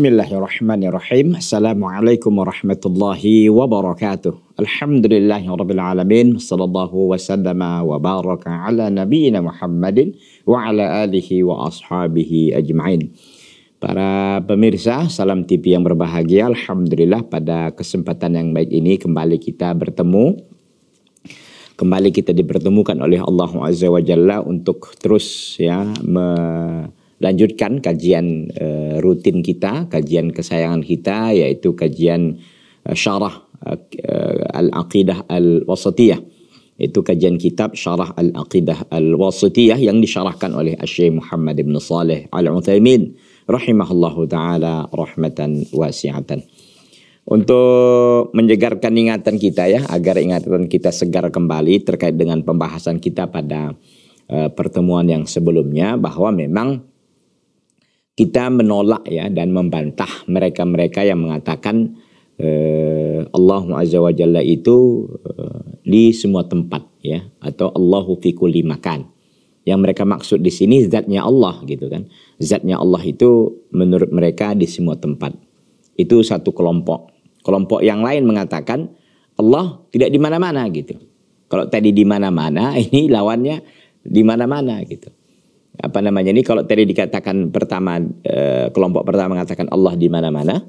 Bismillahirrahmanirrahim. Assalamualaikum warahmatullahi wabarakatuh. Alhamdulillahirabbil alamin. Sallallahu wasallama wa baraka ala nabiyyina Muhammadin wa ala alihi wa ashabihi ajma'in. Para pemirsa Salam TV yang berbahagia, alhamdulillah pada kesempatan yang baik ini kembali kita bertemu kembali kita dipertemukan oleh Allah Azza wa Jalla untuk terus ya me lanjutkan kajian uh, rutin kita, kajian kesayangan kita yaitu kajian uh, syarah uh, al-aqidah al-wasatiyah. Itu kajian kitab Syarah Al-Aqidah al wasatiyah yang disyarahkan oleh Syekh Muhammad Ibn Saleh Al-Utsaimin rahimahullahu taala rahmatan wasi'atan. Untuk menyegarkan ingatan kita ya agar ingatan kita segar kembali terkait dengan pembahasan kita pada uh, pertemuan yang sebelumnya bahwa memang kita menolak ya dan membantah mereka-mereka yang mengatakan eh, Allah Azza wa Jalla itu eh, di semua tempat ya atau Allahu fi kulli makan. Yang mereka maksud di sini zatnya Allah gitu kan. Zatnya Allah itu menurut mereka di semua tempat. Itu satu kelompok. Kelompok yang lain mengatakan Allah tidak di mana-mana gitu. Kalau tadi di mana-mana ini lawannya di mana-mana gitu apa namanya ini kalau tadi dikatakan pertama e, kelompok pertama mengatakan Allah di mana-mana.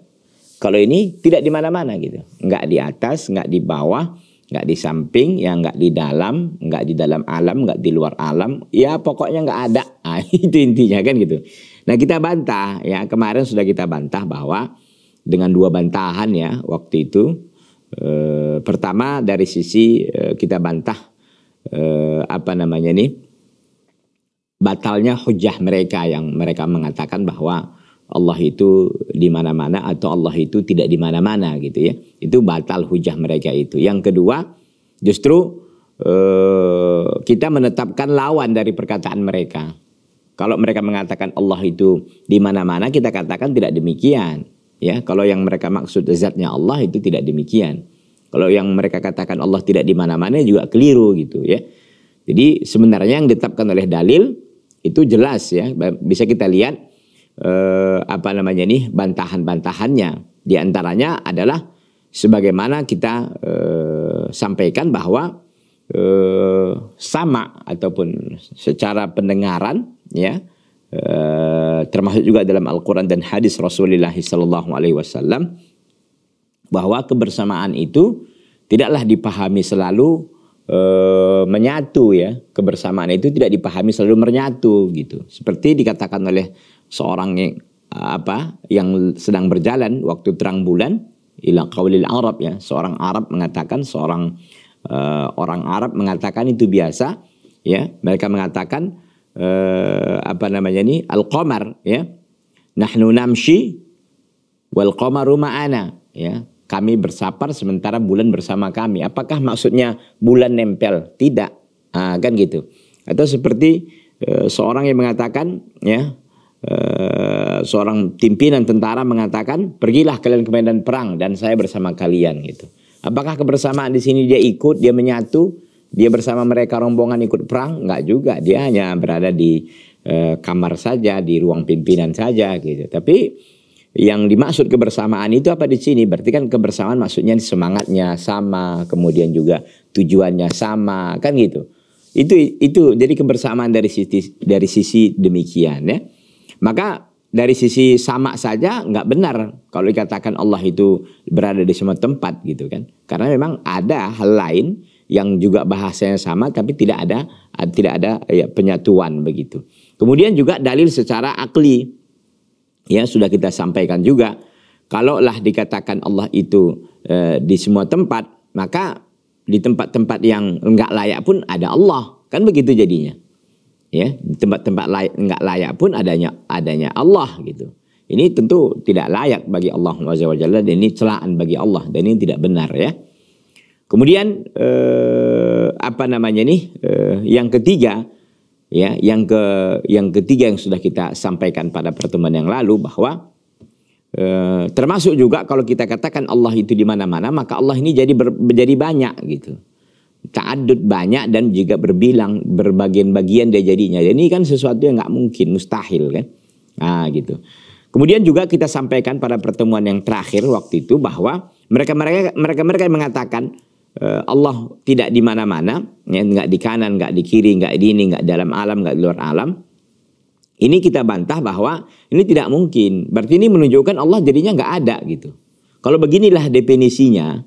Kalau ini tidak di mana-mana gitu. nggak di atas, nggak di bawah, nggak di samping, ya nggak di dalam, nggak di dalam alam, nggak di luar alam. Ya pokoknya nggak ada. Nah, itu intinya kan gitu. Nah, kita bantah ya. Kemarin sudah kita bantah bahwa dengan dua bantahan ya waktu itu e, pertama dari sisi e, kita bantah e, apa namanya nih batalnya hujah mereka yang mereka mengatakan bahwa Allah itu di mana-mana atau Allah itu tidak di mana-mana gitu ya. Itu batal hujah mereka itu. Yang kedua, justru eh, kita menetapkan lawan dari perkataan mereka. Kalau mereka mengatakan Allah itu di mana-mana, kita katakan tidak demikian. Ya, kalau yang mereka maksud zatnya Allah itu tidak demikian. Kalau yang mereka katakan Allah tidak di mana-mana juga keliru gitu ya. Jadi sebenarnya yang ditetapkan oleh dalil itu jelas ya bisa kita lihat eh, apa namanya nih bantahan-bantahannya di antaranya adalah sebagaimana kita eh, sampaikan bahwa eh, sama ataupun secara pendengaran ya eh, termasuk juga dalam Al-Qur'an dan hadis Rasulullah sallallahu alaihi wasallam bahwa kebersamaan itu tidaklah dipahami selalu e, menyatu ya kebersamaan itu tidak dipahami selalu menyatu gitu seperti dikatakan oleh seorang yang eh, apa yang sedang berjalan waktu terang bulan ilang kaulil arab ya seorang arab mengatakan seorang e, orang arab mengatakan itu biasa ya mereka mengatakan e, apa namanya ini al qamar ya nahnu namshi wal qamaru ma'ana ya kami bersabar sementara bulan bersama kami. Apakah maksudnya bulan nempel? Tidak, nah, kan gitu. Atau seperti e, seorang yang mengatakan, ya, e, seorang pimpinan tentara mengatakan, pergilah kalian ke medan perang dan saya bersama kalian, gitu. Apakah kebersamaan di sini dia ikut, dia menyatu, dia bersama mereka rombongan ikut perang? Enggak juga, dia hanya berada di e, kamar saja, di ruang pimpinan saja, gitu. Tapi yang dimaksud kebersamaan itu apa di sini? Berarti kan kebersamaan maksudnya semangatnya sama, kemudian juga tujuannya sama, kan gitu. Itu itu jadi kebersamaan dari sisi dari sisi demikian ya. Maka dari sisi sama saja nggak benar kalau dikatakan Allah itu berada di semua tempat gitu kan. Karena memang ada hal lain yang juga bahasanya sama tapi tidak ada tidak ada ya, penyatuan begitu. Kemudian juga dalil secara akli Ya sudah kita sampaikan juga. Kalaulah dikatakan Allah itu e, di semua tempat, maka di tempat-tempat yang enggak layak pun ada Allah. Kan begitu jadinya. Ya, di tempat-tempat layak, enggak layak pun adanya adanya Allah gitu. Ini tentu tidak layak bagi Allah dan ini celaan bagi Allah dan ini tidak benar ya. Kemudian e, apa namanya nih? e, yang ketiga, ya yang ke yang ketiga yang sudah kita sampaikan pada pertemuan yang lalu bahwa e, termasuk juga kalau kita katakan Allah itu di mana-mana maka Allah ini jadi ber, menjadi banyak gitu ta'adud banyak dan juga berbilang berbagian-bagian dia jadinya jadi ini kan sesuatu yang nggak mungkin mustahil kan ah gitu kemudian juga kita sampaikan pada pertemuan yang terakhir waktu itu bahwa mereka mereka mereka mereka yang mengatakan Eh, Allah tidak di mana-mana, ya, nggak di kanan, nggak di kiri, nggak di ini, nggak dalam alam, nggak di luar alam. Ini kita bantah bahwa ini tidak mungkin. Berarti ini menunjukkan Allah jadinya nggak ada gitu. Kalau beginilah definisinya,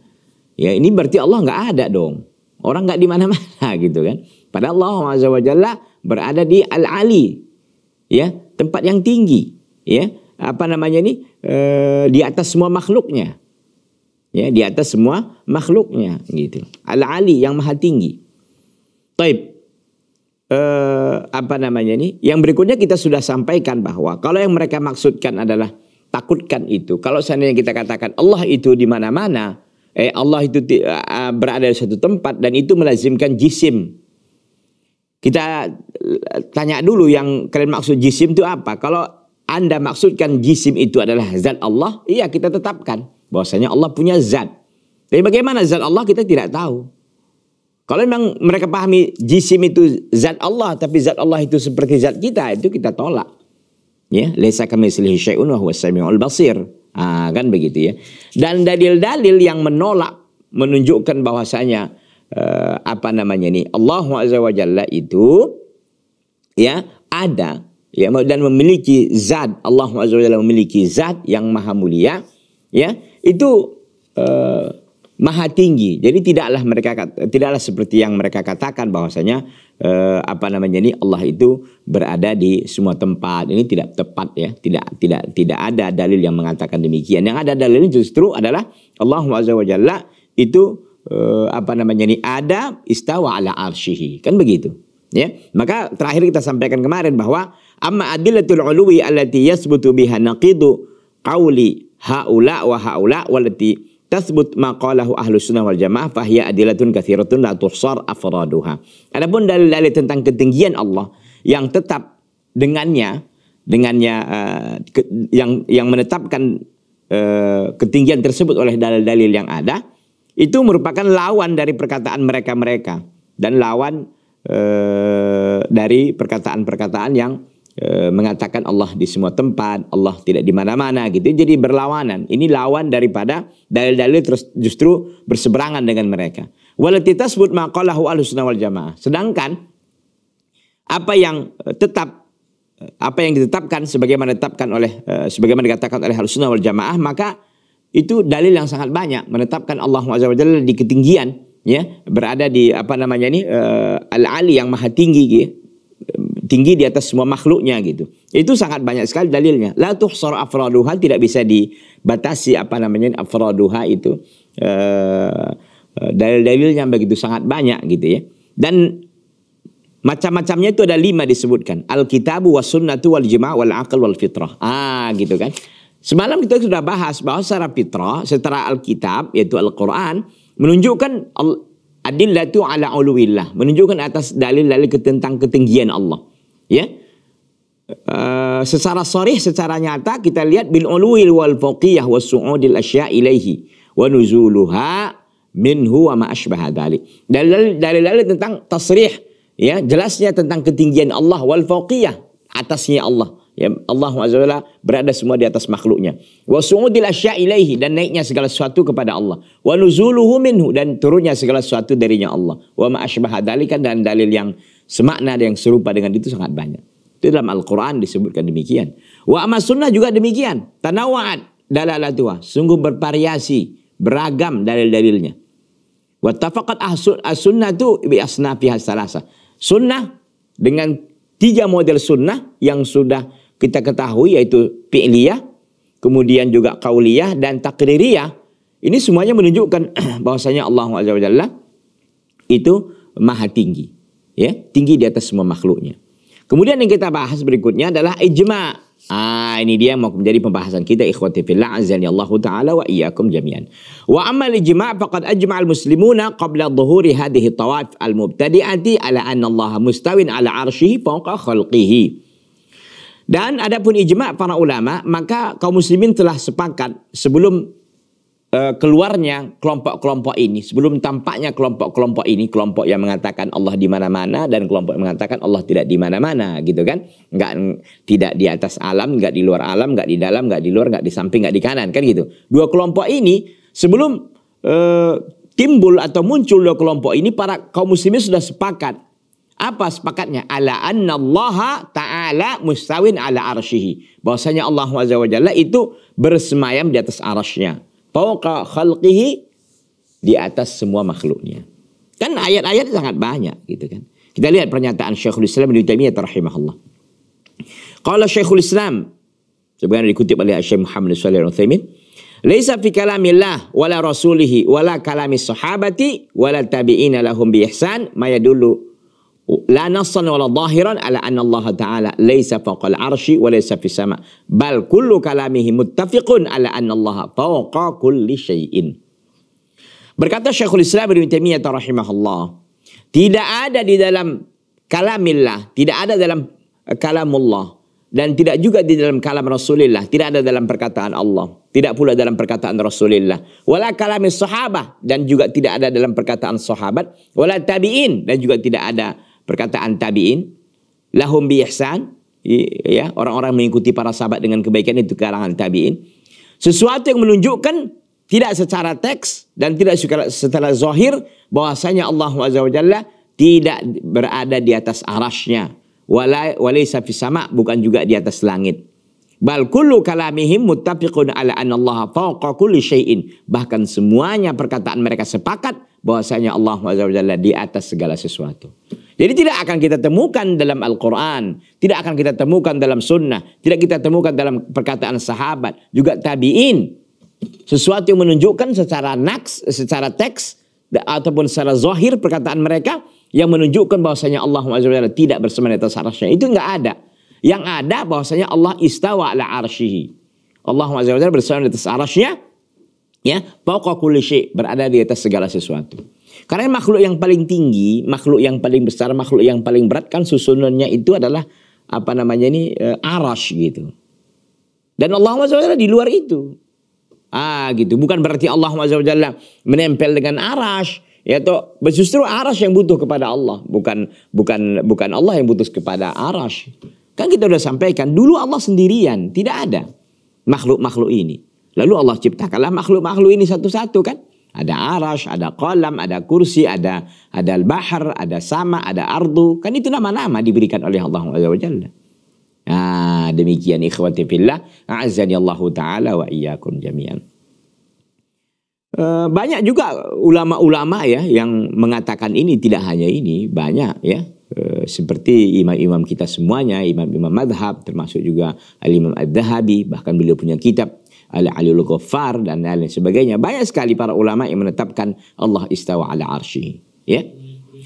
ya ini berarti Allah nggak ada dong. Orang nggak di mana-mana gitu kan. Padahal Allah Azza wa Jalla berada di Al-Ali, ya tempat yang tinggi, ya apa namanya ini e, di atas semua makhluknya ya di atas semua makhluknya gitu. Al-Ali yang maha tinggi. Taib. Eh, apa namanya ini? Yang berikutnya kita sudah sampaikan bahwa kalau yang mereka maksudkan adalah takutkan itu. Kalau seandainya kita katakan Allah itu di mana-mana, eh Allah itu uh, berada di satu tempat dan itu melazimkan jisim. Kita eh, tanya dulu yang kalian maksud jisim itu apa? Kalau Anda maksudkan jisim itu adalah zat Allah, iya kita tetapkan bahwasanya Allah punya zat. Tapi bagaimana zat Allah kita tidak tahu. Kalau memang mereka pahami jisim itu zat Allah, tapi zat Allah itu seperti zat kita, itu kita tolak. Ya, laisa kamitslihi syai'un wa huwas samiul basir. Ah, kan begitu ya. Dan dalil-dalil yang menolak menunjukkan bahwasanya eh, apa namanya ini Allah Azza wa Jalla itu ya ada ya dan memiliki zat Allah Azza wa Jalla memiliki zat yang maha mulia ya itu eh, maha tinggi. Jadi tidaklah mereka tidaklah seperti yang mereka katakan bahwasanya eh, apa namanya ini Allah itu berada di semua tempat. Ini tidak tepat ya. Tidak tidak tidak ada dalil yang mengatakan demikian. Yang ada dalilnya justru adalah Allah Azza wa Jalla itu eh, apa namanya ini ada istawa ala arshihi. Kan begitu. Ya, maka terakhir kita sampaikan kemarin bahwa amma adillatul uluwi allati yasbutu biha naqidu qawli haula wa haula walati tasbut maqalahu ahlu sunnah wal jamaah fahiya adilatun kathiratun la tuhsar afraduha. Adapun dalil-dalil tentang ketinggian Allah yang tetap dengannya dengannya uh, ke, yang yang menetapkan uh, ketinggian tersebut oleh dalil-dalil yang ada itu merupakan lawan dari perkataan mereka-mereka dan lawan uh, dari perkataan-perkataan yang e, mengatakan Allah di semua tempat, Allah tidak di mana-mana gitu. Jadi berlawanan. Ini lawan daripada dalil-dalil terus justru berseberangan dengan mereka. Walatitasbut maqalahu ahlussunnah wal jamaah. Sedangkan apa yang eh, tetap eh, apa yang ditetapkan sebagaimana ditetapkan oleh sebagaimana dikatakan oleh ahlussunnah wal jamaah maka itu dalil yang sangat banyak menetapkan Allah SWT di ketinggian ya berada di apa namanya ini al-ali yang maha tinggi gitu tinggi di atas semua makhluknya gitu. Itu sangat banyak sekali dalilnya. La tuhsar afraduha tidak bisa dibatasi apa namanya afraduha itu. Uh, dalil-dalilnya begitu sangat banyak gitu ya. Dan macam-macamnya itu ada lima disebutkan. Al-kitabu was sunnatu wal jima' wal aql wal fitrah. Ah gitu kan. Semalam kita sudah bahas bahwa secara fitrah, secara Alkitab yaitu Al-Quran menunjukkan al adillatu ala uluwillah menunjukkan atas dalil-dalil tentang ketinggian Allah ya Uh, secara sorih, secara nyata kita lihat bin ulwi wal faqiyah was su'udil asya ilaihi wa nuzuluha minhu wa ma asbaha dalik. Dalil-dalil tentang tasrih ya, jelasnya tentang ketinggian Allah wal faqiyah atasnya Allah Ya, Allah Azza berada semua di atas makhluknya. Wa su'udil ilaihi dan naiknya segala sesuatu kepada Allah. Wa nuzuluhu minhu dan turunnya segala sesuatu darinya Allah. Wa ma asbaha dan dalil yang semakna dan yang serupa dengan itu sangat banyak. Itu dalam Al-Qur'an disebutkan demikian. Wa amma sunnah juga demikian. Tanawa'at dalalatuha, sungguh bervariasi, beragam dalil-dalilnya. Wa tafaqat as-sunnah tu bi asnafiha salasa. Sunnah dengan tiga model sunnah yang sudah kita ketahui yaitu fi'liyah, kemudian juga kauliyah dan takririyah. Ini semuanya menunjukkan bahwasanya Allah Azza itu maha tinggi, ya, tinggi di atas semua makhluknya. Kemudian yang kita bahas berikutnya adalah ijma. Ah, ini dia mau menjadi pembahasan kita ikhwati fillah azani Allah taala wa iyyakum jami'an. Wa amma ijma faqad ajma al muslimuna qabla dhuhuri hadhihi tawaf al mubtadi'ati ala anna Allah mustawin ala arshihi fawqa khalqihi. Dan adapun ijma para ulama, maka kaum muslimin telah sepakat sebelum uh, keluarnya kelompok-kelompok ini, sebelum tampaknya kelompok-kelompok ini, kelompok yang mengatakan Allah di mana-mana dan kelompok yang mengatakan Allah tidak di mana-mana, gitu kan? Enggak tidak di atas alam, enggak di luar alam, enggak di dalam, enggak di luar, enggak di samping, enggak di kanan, kan gitu. Dua kelompok ini sebelum uh, timbul atau muncul dua kelompok ini para kaum muslimin sudah sepakat. Apa sepakatnya? Ala annallaha ta'ala ta'ala mustawin ala arshihi. Bahwasanya Allah Azza wa Jalla itu bersemayam di atas arasnya. Fauqa khalqihi di atas semua makhluknya. Kan ayat-ayat sangat banyak gitu kan. Kita lihat pernyataan Syekhul Islam di Taimiyah rahimahullah. Qala Syekhul Islam Sebenarnya dikutip oleh Syekh Muhammad Sallallahu Alaihi Wasallam. "Laisa fi kalamillah wala rasulih wala kalami sahabati wala tabi'ina lahum bi ihsan mayadulu la nassan wala zahiran ala anna Allah Ta'ala laysa fawqal arshi wa laysa fis sama bal kullu kalamihi muttafiqun ala anna Allah fawqa kulli syai'in berkata Syekhul Islam Ibnu Taimiyah rahimahullah tidak ada di dalam kalamillah tidak ada dalam eh, kalamullah dan tidak juga di dalam kalam Rasulullah tidak ada dalam perkataan Allah tidak pula dalam perkataan Rasulullah wala kalami sahabah dan juga tidak ada dalam perkataan sahabat wala tabi'in dan juga tidak ada perkataan tabi'in lahum bi ihsan ya orang-orang mengikuti para sahabat dengan kebaikan itu kalangan tabi'in sesuatu yang menunjukkan tidak secara teks dan tidak secara zahir bahwasanya Allah Azza wa Jalla tidak berada di atas arasnya wala walaysa fis sama bukan juga di atas langit Bal kullu kalamihim muttafiqun ala anna Allah fawqa kulli syai'in. Bahkan semuanya perkataan mereka sepakat bahwasanya Allah Azza di atas segala sesuatu. Jadi tidak akan kita temukan dalam Al-Quran, tidak akan kita temukan dalam sunnah, tidak kita temukan dalam perkataan sahabat, juga tabi'in. Sesuatu yang menunjukkan secara naks, secara teks, ataupun secara zahir perkataan mereka, yang menunjukkan bahwasanya Allah Azza tidak bersama di atas arasnya. Itu enggak ada. Yang ada bahwasanya Allah istawa ala arsyihi. Allah Azza bersama di atas arasnya, Ya, fauqa berada di atas segala sesuatu. Karena makhluk yang paling tinggi, makhluk yang paling besar, makhluk yang paling berat kan susunannya itu adalah apa namanya ini eh, arash gitu. Dan Allah SWT di luar itu. Ah gitu. Bukan berarti Allah SWT menempel dengan arash. Ya toh justru arash yang butuh kepada Allah, bukan bukan bukan Allah yang butuh kepada arash. Kan kita sudah sampaikan dulu Allah sendirian, tidak ada makhluk-makhluk ini. Lalu Allah ciptakanlah makhluk-makhluk ini satu-satu kan? Ada arash, ada kolam, ada kursi, ada ada bahar, ada sama, ada ardu. Kan itu nama-nama diberikan oleh Allah Azza Nah, demikian ikhwati fillah. A'azani Allah Ta'ala wa iyyakum jami'an. Eh, banyak juga ulama-ulama ya yang mengatakan ini tidak hanya ini banyak ya eh, seperti imam-imam kita semuanya imam-imam madhab termasuk juga al-imam ad-dahabi bahkan beliau punya kitab Ala Alul Ghaffar dan lain sebagainya. Banyak sekali para ulama yang menetapkan Allah istawa ala arsy. Ya.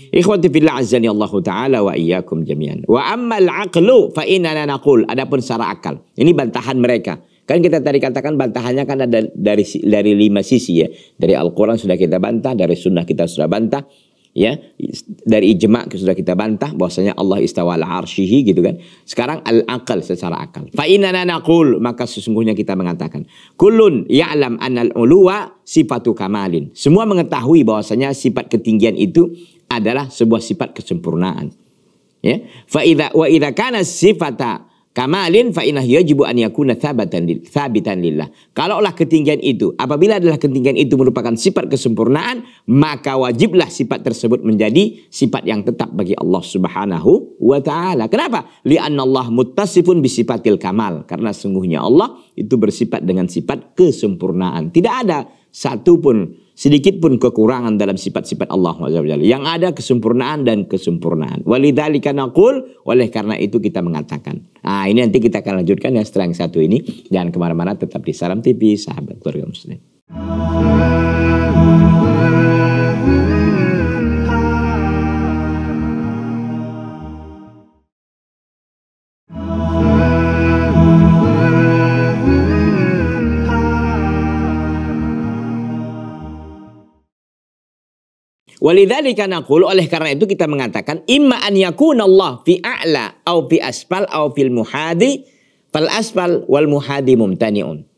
Ikhwati fillah azani Allah taala wa iyyakum jami'an. Wa ammal aqlu fa inna naqul adapun secara akal. Ini bantahan mereka. Kan kita tadi katakan bantahannya kan ada dari dari lima sisi ya. Dari Al-Qur'an sudah kita bantah, dari sunnah kita sudah bantah, ya dari ijma sudah kita bantah bahwasanya Allah istawa al Arshihi gitu kan sekarang al akal secara akal fa inna maka sesungguhnya kita mengatakan kulun ya'lam annal uluwa sifatu kamalin semua mengetahui bahwasanya sifat ketinggian itu adalah sebuah sifat kesempurnaan ya fa wa idza kana sifata Kamalin fa inah yajibu an yakuna thabatan lil, thabitan lillah. Kalaulah ketinggian itu, apabila adalah ketinggian itu merupakan sifat kesempurnaan, maka wajiblah sifat tersebut menjadi sifat yang tetap bagi Allah Subhanahu wa taala. Kenapa? Li'anna Allah muttasifun bisifatil kamal. Karena sungguhnya Allah itu bersifat dengan sifat kesempurnaan. Tidak ada satu pun sedikit pun kekurangan dalam sifat-sifat Allah Subhanahu Yang ada kesempurnaan dan kesempurnaan. Walidzalika naqul, oleh karena itu kita mengatakan. Nah, ini nanti kita akan lanjutkan ya setelah yang satu ini. Jangan kemana-mana, tetap di Salam TV, sahabat keluarga muslim. karena naqulu oleh karena itu kita mengatakan imma an yakuna Allah fi a'la au fi asfal au fil muhadi fal asfal wal muhadi mumtani'un.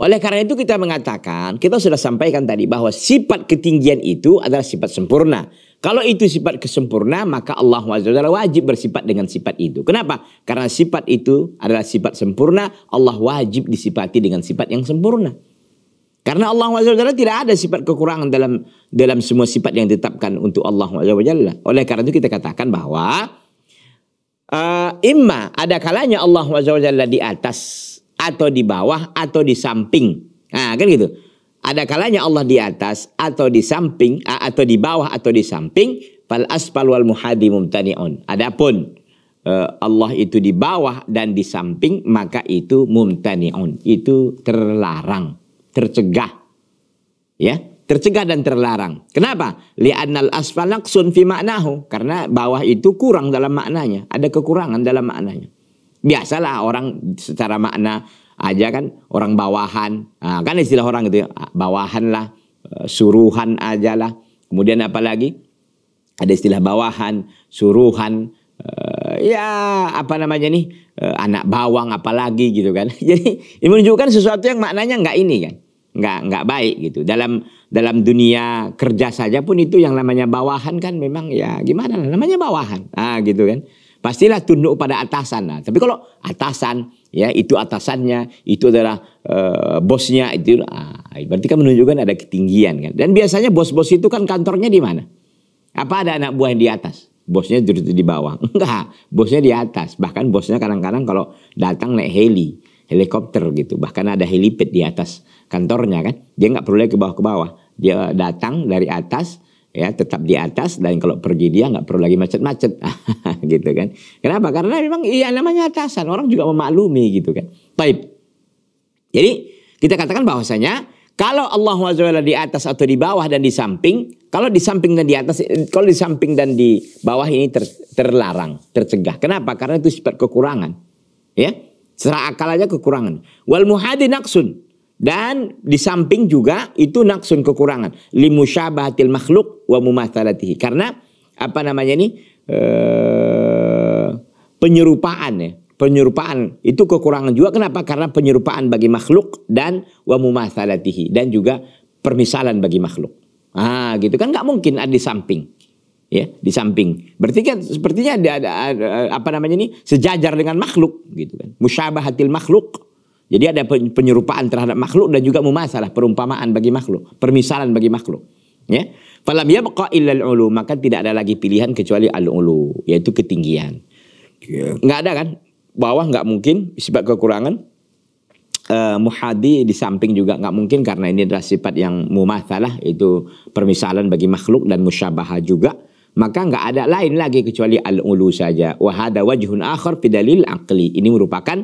Oleh karena itu kita mengatakan, kita sudah sampaikan tadi bahwa sifat ketinggian itu adalah sifat sempurna. Kalau itu sifat kesempurna, maka Allah SWT wajib bersifat dengan sifat itu. Kenapa? Karena sifat itu adalah sifat sempurna, Allah wajib disifati dengan sifat yang sempurna. Karena Allah SWT tidak ada sifat kekurangan dalam dalam semua sifat yang ditetapkan untuk Allah SWT. Oleh karena itu kita katakan bahwa uh, imma ada kalanya Allah SWT di atas atau di bawah atau di samping. Nah, kan gitu. Ada kalanya Allah di atas atau di samping atau di bawah atau di samping fal aspal wal muhadi mumtani'un. Adapun eh, Allah itu di bawah dan di samping maka itu mumtani'un. Itu terlarang tercegah. Ya, tercegah dan terlarang. Kenapa? Li'annal asfal naqsun fi maknahu. Karena bawah itu kurang dalam maknanya. Ada kekurangan dalam maknanya. Biasalah orang secara makna aja kan orang bawahan. Nah, kan istilah orang gitu ya. Ah, bawahan lah, eh, suruhan aja lah. Kemudian apalagi Ada istilah bawahan, suruhan, uh, ya apa namanya nih uh, anak bawang apalagi gitu kan jadi ini menunjukkan sesuatu yang maknanya nggak ini kan nggak nggak baik gitu dalam dalam dunia kerja saja pun itu yang namanya bawahan kan memang ya gimana namanya bawahan ah gitu kan pastilah tunduk pada atasan lah tapi kalau atasan ya itu atasannya itu adalah uh, bosnya itu ah, berarti kan menunjukkan ada ketinggian kan dan biasanya bos-bos itu kan kantornya di mana apa ada anak buah yang di atas bosnya di, di bawah. Enggak, bosnya di atas. Bahkan bosnya kadang-kadang kalau datang naik heli, helikopter gitu. Bahkan ada helipad di atas kantornya kan. Dia nggak perlu lagi ke bawah ke bawah. Dia datang dari atas ya tetap di atas dan kalau pergi dia nggak perlu lagi macet-macet gitu kan kenapa karena memang iya namanya atasan orang juga memaklumi gitu kan baik jadi kita katakan bahwasanya kalau Allah Azza di atas atau di bawah dan di samping, kalau di samping dan di atas, kalau di samping dan di bawah ini ter, terlarang, tercegah. Kenapa? Karena itu sifat kekurangan. Ya, secara akal aja kekurangan. Wal muhadi naksun dan di samping juga itu naksun kekurangan. Limusyabahatil makhluk wa mumatsalatihi. Karena apa namanya ini? Eh, penyerupaan ya penyerupaan. Itu kekurangan juga. Kenapa? Karena penyerupaan bagi makhluk dan wa mumatsalatihi dan juga permisalan bagi makhluk. Ah, gitu kan nggak mungkin ada di samping. Ya, di samping. Berarti kan sepertinya ada, ada, ada apa namanya ini sejajar dengan makhluk gitu kan. Musyabahatil makhluk. Jadi ada penyerupaan terhadap makhluk dan juga mumasalah perumpamaan bagi makhluk, permisalan bagi makhluk. Ya. Falam yabqa illa ulu, maka tidak ada lagi pilihan kecuali al ulu, yaitu ketinggian. Enggak ada kan? bawah nggak mungkin sifat kekurangan uh, muhadi di samping juga nggak mungkin karena ini adalah sifat yang mumathalah itu permisalan bagi makhluk dan musyabaha juga maka nggak ada lain lagi kecuali al-ulu saja wahada wajhun akhar fidalil akli ini merupakan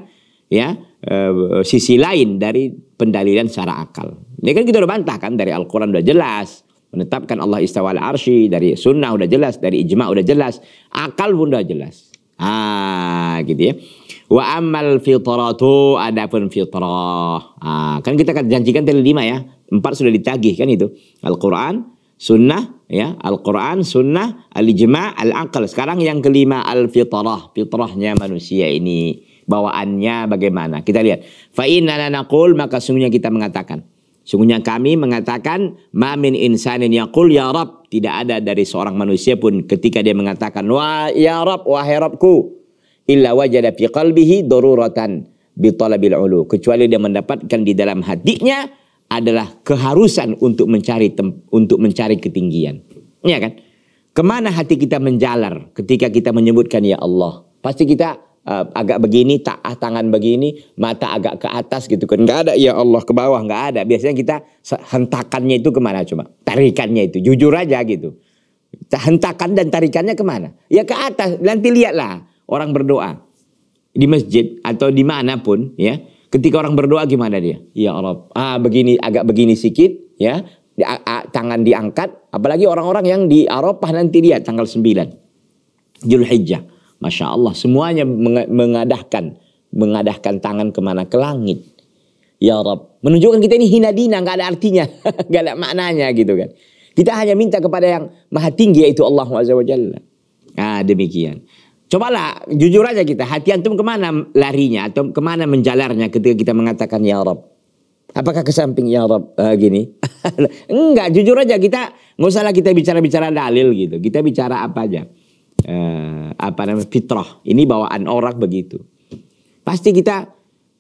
ya uh, sisi lain dari pendalilan secara akal ini kan kita udah bantah kan dari Al-Quran udah jelas menetapkan Allah istawa al arsy dari sunnah udah jelas dari ijma udah jelas akal pun udah jelas Ah, gitu ya. Wa amal ada adapun fitrah. Ah, kan kita kan janjikan tadi lima ya. Empat sudah ditagih kan itu. Al-Qur'an, sunnah ya, Al-Qur'an, sunnah, al-ijma', al-aql. Sekarang yang kelima al-fitrah, fitrahnya manusia ini bawaannya bagaimana. Kita lihat. fa'in naqul maka sungguhnya kita mengatakan Sungguhnya kami mengatakan mamin insanin yaqul ya Rab. Tidak ada dari seorang manusia pun ketika dia mengatakan wa ya Rab wahai Rabku. Illa wajada fi qalbihi daruratan bi talabil Kecuali dia mendapatkan di dalam hatinya adalah keharusan untuk mencari untuk mencari ketinggian. Iya kan? Kemana hati kita menjalar ketika kita menyebutkan ya Allah? Pasti kita uh, agak begini, ta tangan begini, mata agak ke atas gitu kan. Enggak ada ya Allah ke bawah, enggak ada. Biasanya kita hentakannya itu kemana cuma Tarikannya itu, jujur aja gitu. Hentakan dan tarikannya kemana? Ya ke atas, nanti lihatlah orang berdoa. Di masjid atau di dimanapun ya. Ketika orang berdoa gimana dia? Ya Allah, ah begini, agak begini sikit ya. Tangan diangkat, apalagi orang-orang yang di Arafah nanti dia tanggal 9 Julhijjah Masya Allah, semuanya mengadahkan, mengadahkan tangan kemana? Ke langit. Ya menunjukkan kita ini hina dina, nggak ada artinya, nggak ada maknanya gitu kan. Kita hanya minta kepada yang maha tinggi yaitu Allah Azza wa ah, demikian. Cobalah jujur aja kita, hati antum kemana larinya atau kemana menjalarnya ketika kita mengatakan ya Apakah ke samping ya Rob uh, eh, gini? Enggak, jujur aja kita nggak usahlah kita bicara-bicara dalil gitu. Kita bicara apa aja uh, apa namanya fitrah. Ini bawaan orang begitu. Pasti kita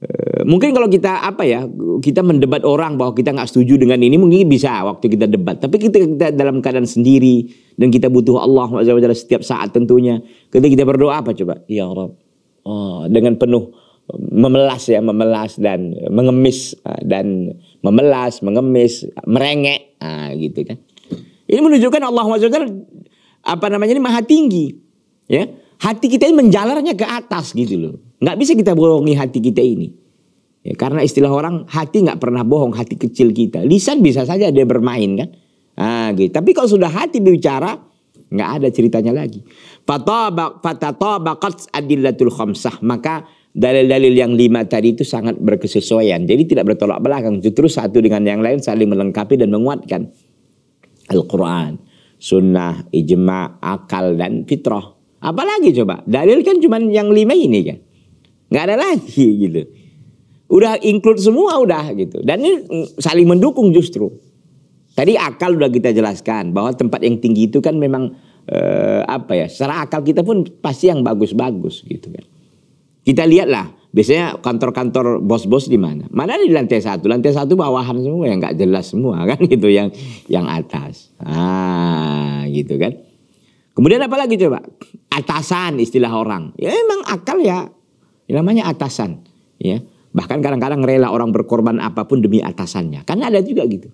eh, mungkin kalau kita apa ya kita mendebat orang bahwa kita nggak setuju dengan ini mungkin bisa waktu kita debat. Tapi kita, kita dalam keadaan sendiri dan kita butuh Allah wajah setiap saat tentunya. Ketika kita berdoa apa coba? Ya Rob. Oh, dengan penuh memelas ya memelas dan mengemis eh, dan memelas mengemis merengek nah, gitu kan ini menunjukkan Allah wajah apa namanya ini maha tinggi. Ya, hati kita ini menjalarnya ke atas gitu loh. Nggak bisa kita bohongi hati kita ini. Ya, karena istilah orang hati nggak pernah bohong hati kecil kita. Lisan bisa saja dia bermain kan. Ah, gitu. Tapi kalau sudah hati berbicara nggak ada ceritanya lagi. Fatatabakat adillatul khamsah maka dalil-dalil yang lima tadi itu sangat berkesesuaian. Jadi tidak bertolak belakang, justru satu dengan yang lain saling melengkapi dan menguatkan Al-Quran sunnah, ijma, akal dan fitrah. Apalagi coba? Dalil kan cuma yang lima ini kan. Nggak ada lagi gitu. Udah include semua udah gitu. Dan ini mm, saling mendukung justru. Tadi akal udah kita jelaskan bahwa tempat yang tinggi itu kan memang eh, apa ya? Secara akal kita pun pasti yang bagus-bagus gitu kan. Kita lihatlah biasanya kantor-kantor bos-bos di mana? Mana di lantai satu? Lantai satu bawahan semua yang nggak jelas semua kan gitu yang yang atas. Ah, gitu kan. Kemudian apa lagi coba? Atasan istilah orang. Ya emang akal ya. Ini namanya atasan, ya. Bahkan kadang-kadang rela orang berkorban apapun demi atasannya. karena ada juga gitu.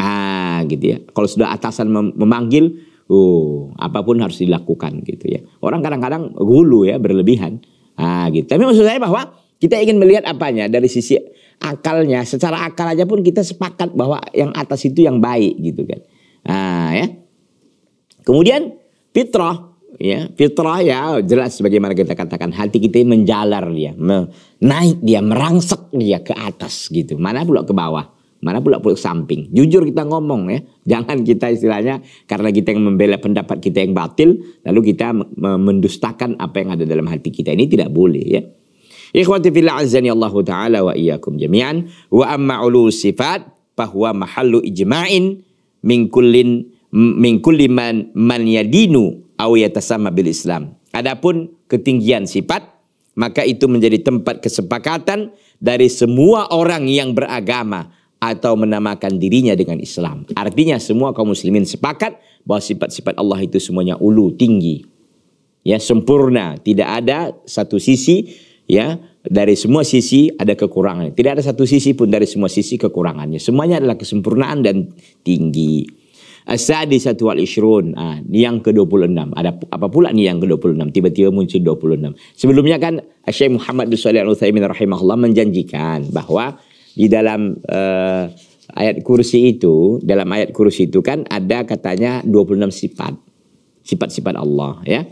Ah, gitu ya. Kalau sudah atasan mem memanggil, uh apapun harus dilakukan gitu ya. Orang kadang-kadang gulu ya, berlebihan Ah gitu. Tapi maksud saya bahwa kita ingin melihat apanya dari sisi akalnya. Secara akal aja pun kita sepakat bahwa yang atas itu yang baik gitu kan. ah ya. Kemudian fitrah ya fitrah ya oh, jelas bagaimana kita katakan hati kita menjalar dia naik dia merangsek dia ke atas gitu mana pula ke bawah Mana pula politik samping. Jujur kita ngomong ya. Jangan kita istilahnya karena kita yang membela pendapat kita yang batil. Lalu kita mendustakan apa yang ada dalam hati kita. Ini tidak boleh ya. Ikhwati fil azani Allah taala wa iyyakum jami'an wa amma ulu sifat bahwa mahallu ijma'in min kullin min kulli man, man yadinu aw yatasamma bil Islam. Adapun ketinggian sifat maka itu menjadi tempat kesepakatan dari semua orang yang beragama atau menamakan dirinya dengan Islam. Artinya semua kaum muslimin sepakat bahwa sifat-sifat Allah itu semuanya ulu, tinggi. Ya, sempurna, tidak ada satu sisi ya, dari semua sisi ada kekurangan. Tidak ada satu sisi pun dari semua sisi kekurangannya. Semuanya adalah kesempurnaan dan tinggi. Asadi satu wal ishrun. Ah, yang ke-26. Ada apa pula nih yang ke-26? Tiba-tiba muncul 26. Sebelumnya kan Syekh Muhammad bin Shalih Al Utsaimin rahimahullah menjanjikan bahwa di dalam eh, ayat kursi itu, dalam ayat kursi itu kan ada katanya 26 sifat. Sifat-sifat Allah ya.